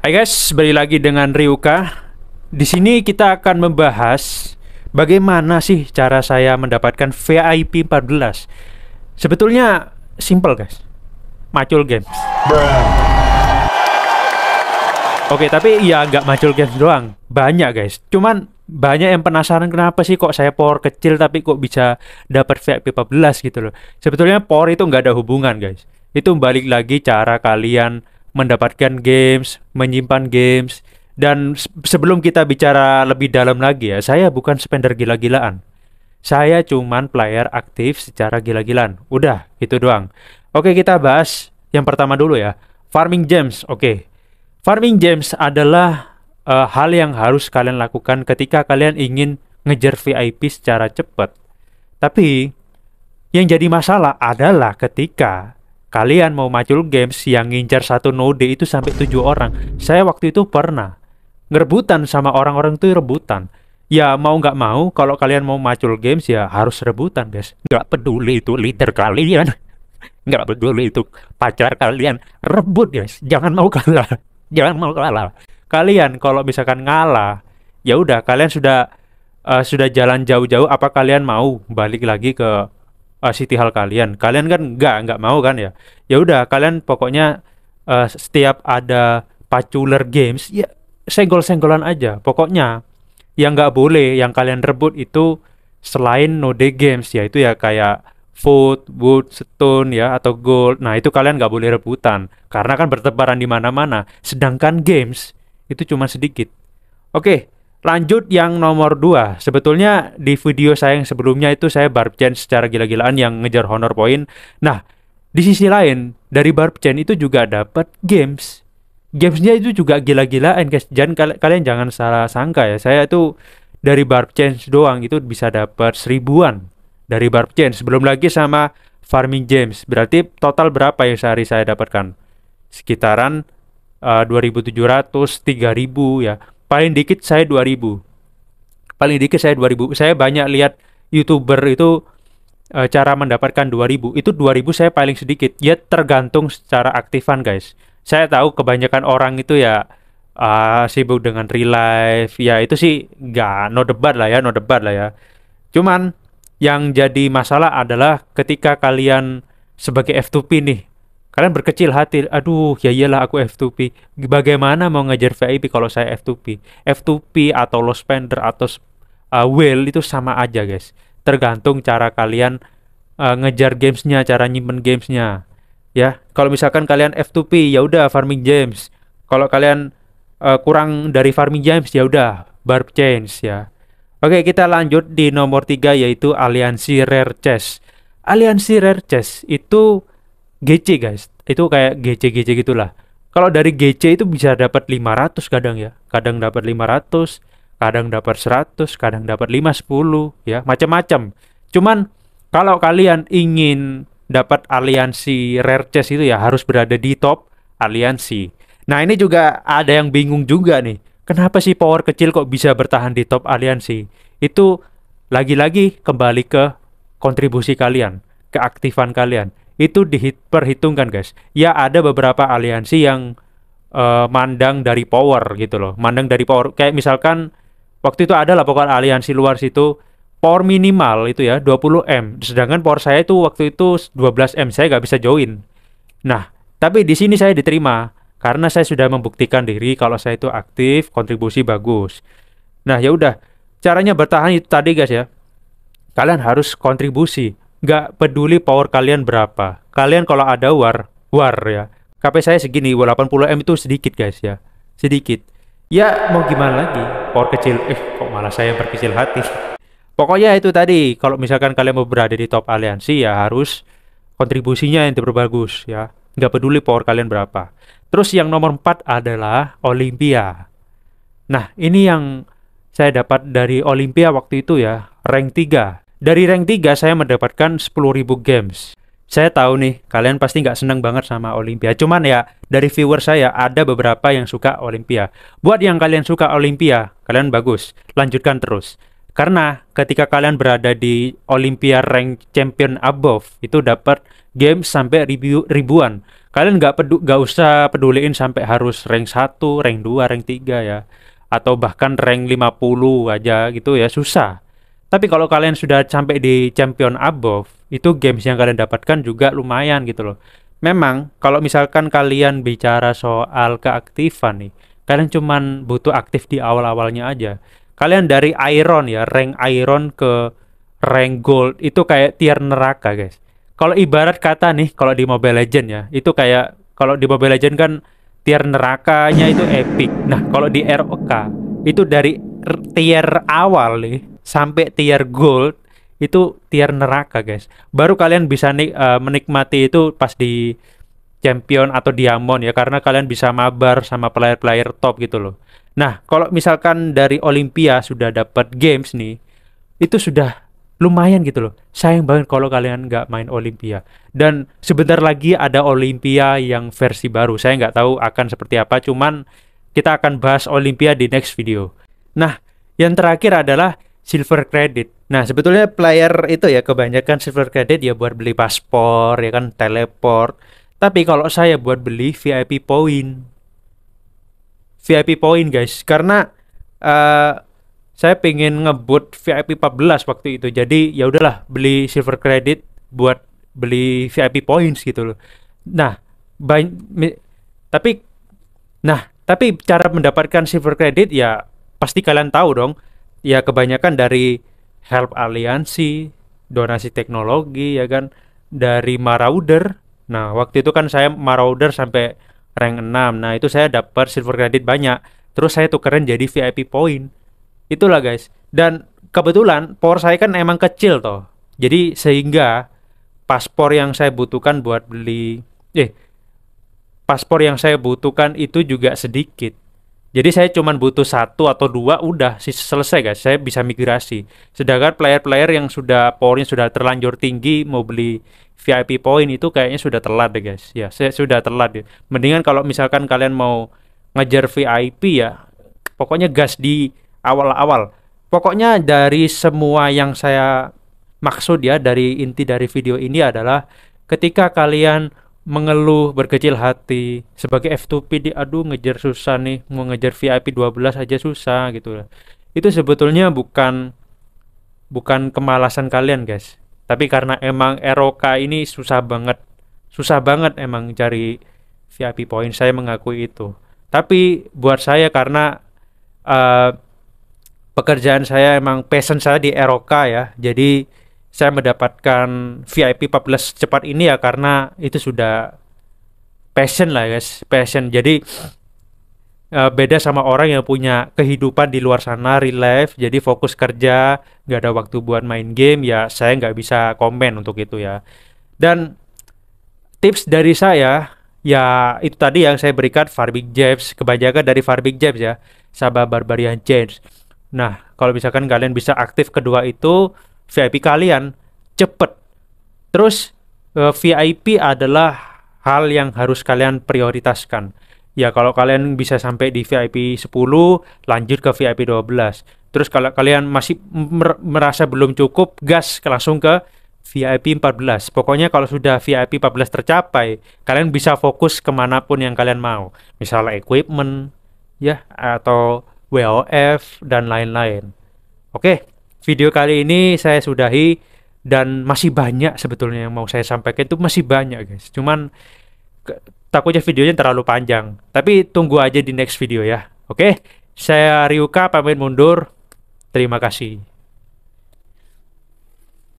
Hai guys, balik lagi dengan Ryuka. Di sini kita akan membahas bagaimana sih cara saya mendapatkan VIP 14. Sebetulnya simple guys. Macul games. Oke, tapi ya nggak macul games doang. Banyak guys. Cuman banyak yang penasaran kenapa sih kok saya power kecil tapi kok bisa dapat VIP 14 gitu loh. Sebetulnya power itu nggak ada hubungan guys. Itu balik lagi cara kalian mendapatkan games, menyimpan games. Dan sebelum kita bicara lebih dalam lagi ya, saya bukan spender gila-gilaan. Saya cuman player aktif secara gila-gilaan. Udah, itu doang. Oke, kita bahas yang pertama dulu ya. Farming gems. Oke. Farming gems adalah uh, hal yang harus kalian lakukan ketika kalian ingin ngejar VIP secara cepat. Tapi yang jadi masalah adalah ketika Kalian mau macul games yang ngincar satu node itu sampai tujuh orang. Saya waktu itu pernah ngerebutan sama orang-orang itu rebutan. Ya mau nggak mau kalau kalian mau macul games ya harus rebutan guys. Nggak peduli itu liter kalian, nggak peduli itu pacar kalian, rebut guys. Jangan mau kalah, jangan mau kalah. Kalian kalau misalkan ngalah, ya udah kalian sudah uh, sudah jalan jauh-jauh. Apa kalian mau balik lagi ke uh, ah, City Hall kalian. Kalian kan nggak nggak mau kan ya. Ya udah kalian pokoknya uh, setiap ada paculer games ya senggol-senggolan aja. Pokoknya yang nggak boleh yang kalian rebut itu selain node games ya itu ya kayak food, wood, stone ya atau gold. Nah itu kalian nggak boleh rebutan karena kan bertebaran di mana-mana. Sedangkan games itu cuma sedikit. Oke, okay, Lanjut yang nomor 2 Sebetulnya di video saya yang sebelumnya itu saya barb change secara gila-gilaan yang ngejar honor point Nah, di sisi lain dari barb change itu juga dapat games Gamesnya itu juga gila-gilaan guys Jangan kal kalian jangan salah sangka ya Saya itu dari barb change doang itu bisa dapat seribuan dari barb change Sebelum lagi sama farming games Berarti total berapa ya sehari saya dapatkan? Sekitaran uh, 2.700, 3.000 ya paling dikit saya 2000 paling dikit saya 2000 saya banyak lihat youtuber itu e, cara mendapatkan 2000 itu 2000 saya paling sedikit ya tergantung secara aktifan guys saya tahu kebanyakan orang itu ya uh, sibuk dengan real life ya itu sih nggak no debat lah ya no debat lah ya cuman yang jadi masalah adalah ketika kalian sebagai F2P nih Kalian berkecil hati, aduh ya iyalah aku F2P. Bagaimana mau ngejar VIP kalau saya F2P? F2P atau low spender atau uh, whale itu sama aja guys. Tergantung cara kalian uh, ngejar gamesnya, cara nyimpen gamesnya. Ya, kalau misalkan kalian F2P ya udah farming games. Kalau kalian uh, kurang dari farming games ya udah bar change ya. Oke, kita lanjut di nomor 3 yaitu aliansi rare chest. Aliansi rare chest itu GC guys itu kayak GC GC gitulah kalau dari GC itu bisa dapat 500 kadang ya kadang dapat 500 kadang dapat 100 kadang dapat 510 ya macam-macam cuman kalau kalian ingin dapat aliansi rare chest itu ya harus berada di top aliansi nah ini juga ada yang bingung juga nih kenapa sih power kecil kok bisa bertahan di top aliansi itu lagi-lagi kembali ke kontribusi kalian keaktifan kalian itu diperhitungkan guys. Ya ada beberapa aliansi yang uh, mandang dari power gitu loh, mandang dari power. Kayak misalkan waktu itu ada lah pokoknya aliansi luar situ power minimal itu ya 20M, sedangkan power saya itu waktu itu 12M, saya nggak bisa join. Nah, tapi di sini saya diterima karena saya sudah membuktikan diri kalau saya itu aktif, kontribusi bagus. Nah, ya udah, caranya bertahan itu tadi guys ya. Kalian harus kontribusi Nggak peduli power kalian berapa. Kalian kalau ada war, war ya. KP saya segini, 80M itu sedikit guys ya. Sedikit. Ya mau gimana lagi? Power kecil, eh kok malah saya yang berkecil hati. Pokoknya itu tadi, kalau misalkan kalian mau berada di top aliansi ya harus kontribusinya yang diperbagus ya. Nggak peduli power kalian berapa. Terus yang nomor 4 adalah Olimpia. Nah ini yang saya dapat dari Olimpia waktu itu ya, rank 3. Dari rank 3 saya mendapatkan 10.000 games. Saya tahu nih, kalian pasti nggak seneng banget sama Olimpia. Cuman ya, dari viewer saya ada beberapa yang suka Olimpia. Buat yang kalian suka Olimpia, kalian bagus. Lanjutkan terus. Karena ketika kalian berada di olimpia rank champion above itu dapat game sampai ribu, ribuan. Kalian nggak pedu nggak usah peduliin sampai harus rank 1, rank 2, rank 3 ya atau bahkan rank 50 aja gitu ya susah. Tapi kalau kalian sudah sampai di champion above, itu games yang kalian dapatkan juga lumayan gitu loh. Memang kalau misalkan kalian bicara soal keaktifan nih, kalian cuman butuh aktif di awal-awalnya aja. Kalian dari iron ya, rank iron ke rank gold itu kayak tier neraka, guys. Kalau ibarat kata nih, kalau di Mobile Legend ya, itu kayak kalau di Mobile Legend kan tier nerakanya itu epic. Nah, kalau di ROK itu dari tier awal nih sampai tier gold itu tier neraka guys baru kalian bisa nik uh, eh, menikmati itu pas di champion atau diamond ya karena kalian bisa mabar sama player-player top gitu loh nah kalau misalkan dari Olimpia sudah dapat games nih itu sudah lumayan gitu loh. Sayang banget kalau kalian nggak main Olimpia. Dan sebentar lagi ada Olimpia yang versi baru. Saya nggak tahu akan seperti apa, cuman kita akan bahas Olimpia di next video. Nah, yang terakhir adalah silver credit. Nah, sebetulnya player itu ya kebanyakan silver credit ya buat beli paspor, ya kan teleport. Tapi kalau saya buat beli VIP point. VIP point, guys, karena uh, saya pengen ngebut VIP 14 waktu itu. Jadi ya udahlah beli silver credit buat beli VIP points gitu loh. Nah, tapi nah, tapi cara mendapatkan silver credit ya pasti kalian tahu dong ya kebanyakan dari help aliansi, donasi teknologi ya kan dari Marauder. Nah, waktu itu kan saya Marauder sampai rank 6. Nah, itu saya dapat silver credit banyak. Terus saya tukeran jadi VIP point. Itulah guys. Dan kebetulan power saya kan emang kecil toh. Jadi sehingga paspor yang saya butuhkan buat beli eh paspor yang saya butuhkan itu juga sedikit. Jadi saya cuma butuh satu atau dua udah sih selesai guys, saya bisa migrasi. Sedangkan player-player yang sudah poinnya sudah terlanjur tinggi mau beli VIP point itu kayaknya sudah telat deh guys. Ya, saya sudah telat deh. Mendingan kalau misalkan kalian mau ngejar VIP ya, pokoknya gas di awal-awal. Pokoknya dari semua yang saya maksud ya dari inti dari video ini adalah ketika kalian mengeluh, berkecil hati. Sebagai F2P di aduh ngejar susah nih, mau ngejar VIP 12 aja susah gitu. Itu sebetulnya bukan bukan kemalasan kalian, guys. Tapi karena emang ROK ini susah banget. Susah banget emang cari VIP point. Saya mengakui itu. Tapi buat saya karena uh, pekerjaan saya emang passion saya di ROK ya. Jadi saya mendapatkan VIP 14 cepat ini ya karena itu sudah passion lah guys passion jadi uh, beda sama orang yang punya kehidupan di luar sana real life jadi fokus kerja nggak ada waktu buat main game ya saya nggak bisa komen untuk itu ya dan tips dari saya ya itu tadi yang saya berikan Farbig James kebanyakan dari Farbig James ya sabar Barbarian James nah kalau misalkan kalian bisa aktif kedua itu VIP kalian cepet. Terus eh, VIP adalah hal yang harus kalian prioritaskan. Ya kalau kalian bisa sampai di VIP 10, lanjut ke VIP 12. Terus kalau kalian masih merasa belum cukup, gas langsung ke VIP 14. Pokoknya kalau sudah VIP 14 tercapai, kalian bisa fokus kemanapun yang kalian mau. Misalnya equipment, ya, atau WOF, dan lain-lain. Oke, video kali ini saya sudahi dan masih banyak sebetulnya yang mau saya sampaikan itu masih banyak guys. Cuman takutnya videonya terlalu panjang. Tapi tunggu aja di next video ya. Oke, saya Ryuka pamit mundur. Terima kasih.